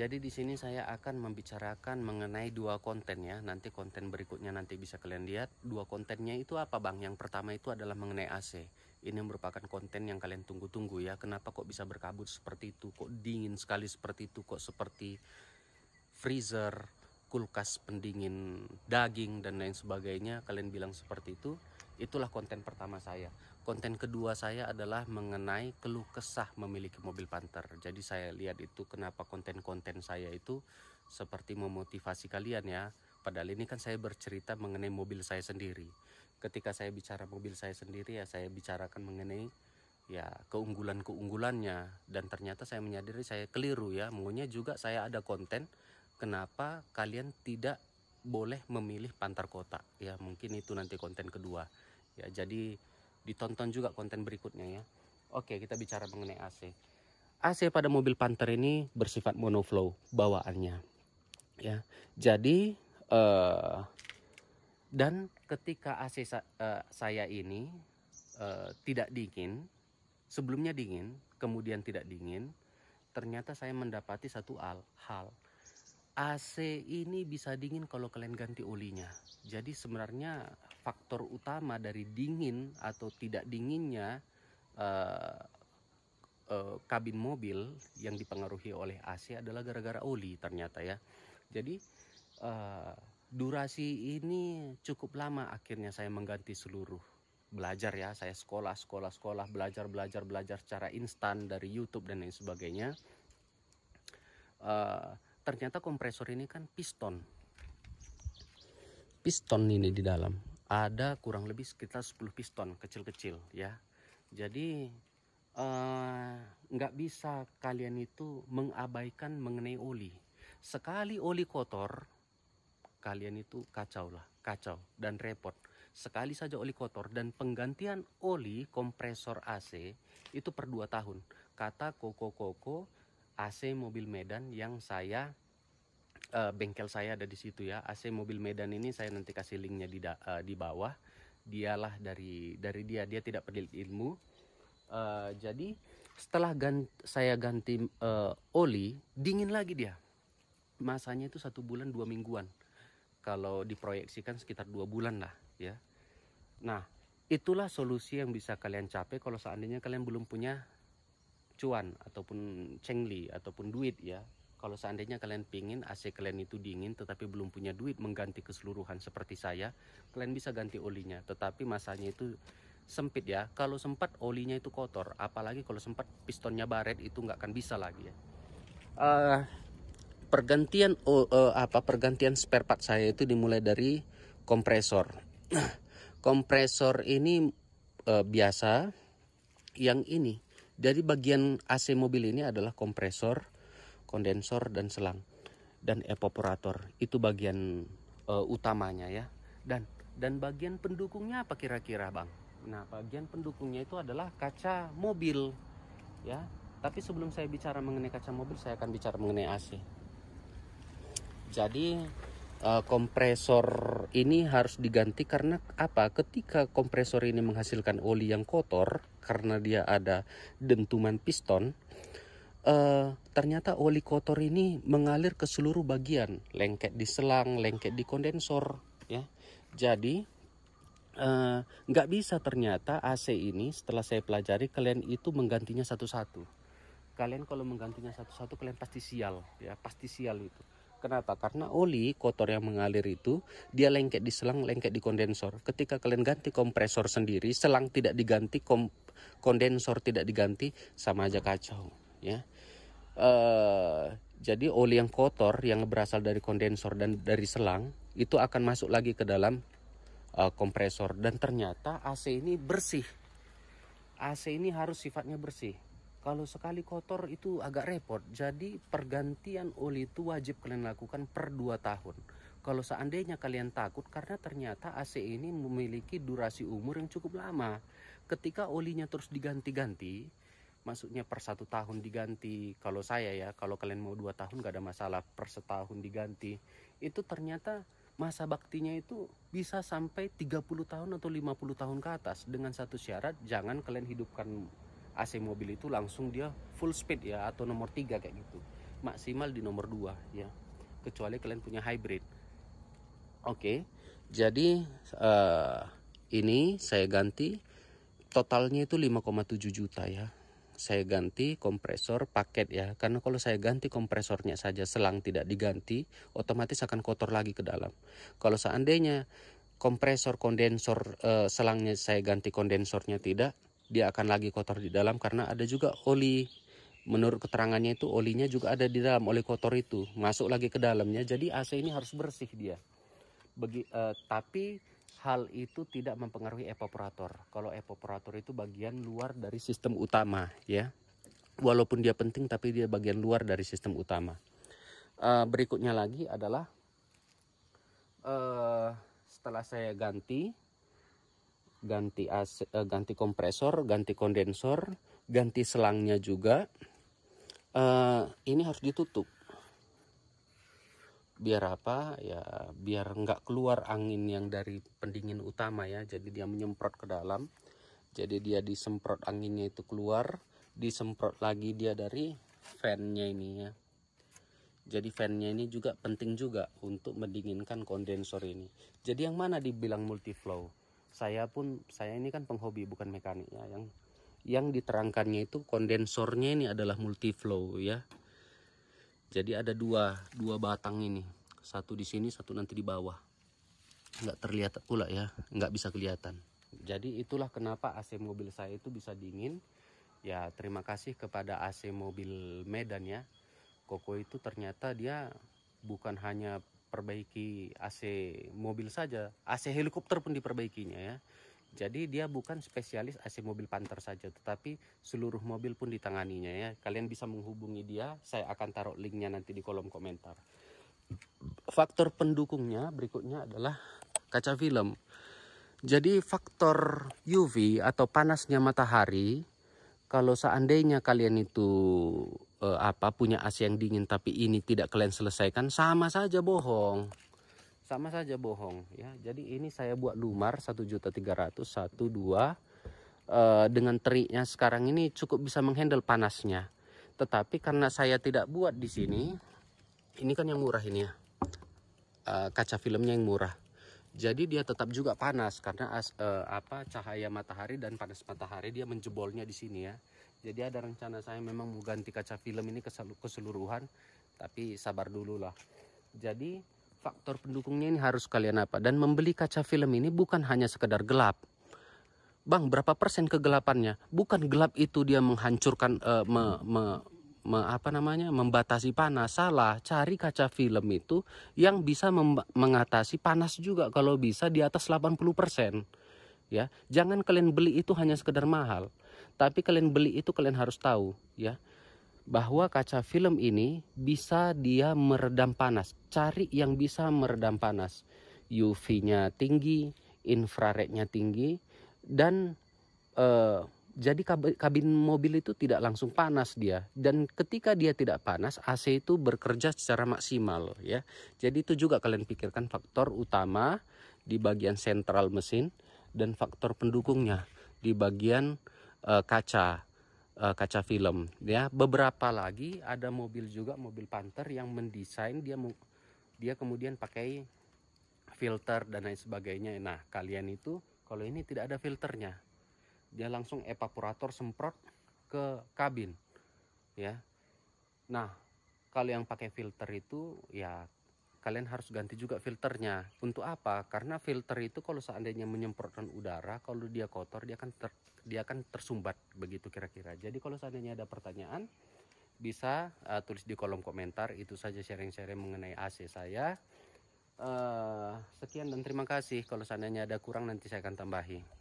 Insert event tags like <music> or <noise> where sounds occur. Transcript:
Jadi di sini saya akan membicarakan mengenai dua konten ya. Nanti konten berikutnya nanti bisa kalian lihat. Dua kontennya itu apa Bang? Yang pertama itu adalah mengenai AC. Ini merupakan konten yang kalian tunggu-tunggu ya. Kenapa kok bisa berkabut seperti itu? Kok dingin sekali seperti itu? Kok seperti freezer, kulkas pendingin daging dan lain sebagainya? Kalian bilang seperti itu. Itulah konten pertama saya. Konten kedua saya adalah mengenai keluh kesah memiliki mobil Panther. Jadi saya lihat itu kenapa konten-konten saya itu seperti memotivasi kalian ya. Padahal ini kan saya bercerita mengenai mobil saya sendiri. Ketika saya bicara mobil saya sendiri ya saya bicarakan mengenai ya keunggulan-keunggulannya dan ternyata saya menyadari saya keliru ya. maunya juga saya ada konten kenapa kalian tidak boleh memilih pantar kota ya mungkin itu nanti konten kedua ya jadi ditonton juga konten berikutnya ya oke kita bicara mengenai AC AC pada mobil Panther ini bersifat monoflow bawaannya ya jadi uh, dan ketika AC sa uh, saya ini uh, tidak dingin sebelumnya dingin kemudian tidak dingin ternyata saya mendapati satu hal hal AC ini bisa dingin kalau kalian ganti olinya. Jadi sebenarnya faktor utama dari dingin atau tidak dinginnya uh, uh, kabin mobil yang dipengaruhi oleh AC adalah gara-gara oli ternyata ya. Jadi uh, durasi ini cukup lama akhirnya saya mengganti seluruh belajar ya saya sekolah sekolah sekolah belajar belajar belajar secara instan dari YouTube dan lain sebagainya uh, ternyata kompresor ini kan piston piston ini di dalam ada kurang lebih sekitar 10 piston kecil-kecil ya jadi eh, nggak uh, bisa kalian itu mengabaikan mengenai oli sekali oli kotor kalian itu kacau lah kacau dan repot sekali saja oli kotor dan penggantian oli kompresor AC itu per 2 tahun kata koko koko AC mobil Medan yang saya uh, bengkel saya ada di situ ya. AC mobil Medan ini saya nanti kasih linknya di uh, di bawah. Dialah dari dari dia dia tidak peduli ilmu. Uh, jadi setelah gant saya ganti uh, oli dingin lagi dia. Masanya itu satu bulan dua mingguan. Kalau diproyeksikan sekitar dua bulan lah ya. Nah itulah solusi yang bisa kalian capai kalau seandainya kalian belum punya cuan ataupun cengli ataupun duit ya kalau seandainya kalian pingin AC kalian itu dingin tetapi belum punya duit mengganti keseluruhan seperti saya, kalian bisa ganti olinya. Tetapi masanya itu sempit ya. Kalau sempat olinya itu kotor, apalagi kalau sempat pistonnya baret itu nggak akan bisa lagi ya. Uh, pergantian uh, uh, apa pergantian spare part saya itu dimulai dari kompresor. <clears throat> kompresor ini uh, biasa, yang ini. Dari bagian AC mobil ini adalah kompresor kondensor dan selang dan evaporator itu bagian uh, utamanya ya dan dan bagian pendukungnya apa kira-kira bang nah bagian pendukungnya itu adalah kaca mobil ya tapi sebelum saya bicara mengenai kaca mobil saya akan bicara mengenai AC jadi uh, kompresor ini harus diganti karena apa ketika kompresor ini menghasilkan oli yang kotor karena dia ada dentuman piston uh, ternyata oli kotor ini mengalir ke seluruh bagian, lengket di selang, lengket di kondensor, ya. Jadi eh, nggak uh, bisa ternyata AC ini setelah saya pelajari kalian itu menggantinya satu-satu. Kalian kalau menggantinya satu-satu kalian pasti sial, ya pasti sial itu. Kenapa? Karena oli kotor yang mengalir itu dia lengket di selang, lengket di kondensor. Ketika kalian ganti kompresor sendiri, selang tidak diganti, kondensor tidak diganti, sama aja kacau ya uh, jadi oli yang kotor yang berasal dari kondensor dan dari selang itu akan masuk lagi ke dalam uh, kompresor dan ternyata AC ini bersih AC ini harus sifatnya bersih kalau sekali kotor itu agak repot jadi pergantian oli itu wajib kalian lakukan per 2 tahun kalau seandainya kalian takut karena ternyata AC ini memiliki durasi umur yang cukup lama ketika olinya terus diganti-ganti masuknya per satu tahun diganti kalau saya ya kalau kalian mau dua tahun gak ada masalah per setahun diganti itu ternyata masa baktinya itu bisa sampai 30 tahun atau 50 tahun ke atas dengan satu syarat jangan kalian hidupkan AC mobil itu langsung dia full speed ya atau nomor 3 kayak gitu maksimal di nomor dua ya kecuali kalian punya hybrid oke jadi uh, ini saya ganti totalnya itu 5,7 juta ya saya ganti kompresor paket ya karena kalau saya ganti kompresornya saja selang tidak diganti otomatis akan kotor lagi ke dalam kalau seandainya kompresor kondensor eh, selangnya saya ganti kondensornya tidak dia akan lagi kotor di dalam karena ada juga oli menurut keterangannya itu olinya juga ada di dalam oli kotor itu masuk lagi ke dalamnya jadi AC ini harus bersih dia Begi, eh, tapi hal itu tidak mempengaruhi evaporator. Kalau evaporator itu bagian luar dari sistem utama ya. Walaupun dia penting tapi dia bagian luar dari sistem utama. Uh, berikutnya lagi adalah uh, setelah saya ganti ganti AC, uh, ganti kompresor, ganti kondensor, ganti selangnya juga. Uh, ini harus ditutup biar apa ya biar nggak keluar angin yang dari pendingin utama ya jadi dia menyemprot ke dalam jadi dia disemprot anginnya itu keluar disemprot lagi dia dari fannya ini ya jadi fannya ini juga penting juga untuk mendinginkan kondensor ini jadi yang mana dibilang multiflow saya pun saya ini kan penghobi bukan mekanik ya yang yang diterangkannya itu kondensornya ini adalah multiflow ya jadi ada dua dua batang ini satu di sini satu nanti di bawah nggak terlihat pula ya nggak bisa kelihatan jadi itulah kenapa AC mobil saya itu bisa dingin ya terima kasih kepada AC mobil Medan ya Koko itu ternyata dia bukan hanya perbaiki AC mobil saja AC helikopter pun diperbaikinya ya jadi dia bukan spesialis AC mobil Panther saja, tetapi seluruh mobil pun ditanganinya ya. Kalian bisa menghubungi dia, saya akan taruh linknya nanti di kolom komentar. Faktor pendukungnya berikutnya adalah kaca film. Jadi faktor UV atau panasnya matahari, kalau seandainya kalian itu eh, apa punya AC yang dingin tapi ini tidak kalian selesaikan, sama saja bohong sama saja bohong ya. Jadi ini saya buat lumar tiga ratus satu dua eh, dengan teriknya sekarang ini cukup bisa menghandle panasnya. Tetapi karena saya tidak buat di sini ini kan yang murah ini ya. Eh, kaca filmnya yang murah. Jadi dia tetap juga panas karena as, uh, apa cahaya matahari dan panas matahari dia menjebolnya di sini ya. Jadi ada rencana saya memang mau ganti kaca film ini keseluruhan tapi sabar dulu lah. Jadi faktor pendukungnya ini harus kalian apa dan membeli kaca film ini bukan hanya sekedar gelap bang berapa persen kegelapannya bukan gelap itu dia menghancurkan uh, me, me, me, apa namanya membatasi panas salah cari kaca film itu yang bisa mengatasi panas juga kalau bisa di atas 80 persen ya jangan kalian beli itu hanya sekedar mahal tapi kalian beli itu kalian harus tahu ya bahwa kaca film ini bisa dia meredam panas. Cari yang bisa meredam panas. UV-nya tinggi, infrared-nya tinggi, dan eh, jadi kabin mobil itu tidak langsung panas dia. Dan ketika dia tidak panas, AC itu bekerja secara maksimal ya. Jadi itu juga kalian pikirkan faktor utama di bagian sentral mesin dan faktor pendukungnya di bagian eh, kaca uh, kaca film ya beberapa lagi ada mobil juga mobil panther yang mendesain dia dia kemudian pakai filter dan lain sebagainya nah kalian itu kalau ini tidak ada filternya dia langsung evaporator semprot ke kabin ya nah kalau yang pakai filter itu ya kalian harus ganti juga filternya. Untuk apa? Karena filter itu kalau seandainya menyemprotkan udara, kalau dia kotor dia akan ter, dia akan tersumbat begitu kira-kira. Jadi kalau seandainya ada pertanyaan bisa uh, tulis di kolom komentar. Itu saja sharing-sharing mengenai AC saya. Uh, sekian dan terima kasih. Kalau seandainya ada kurang nanti saya akan tambahi.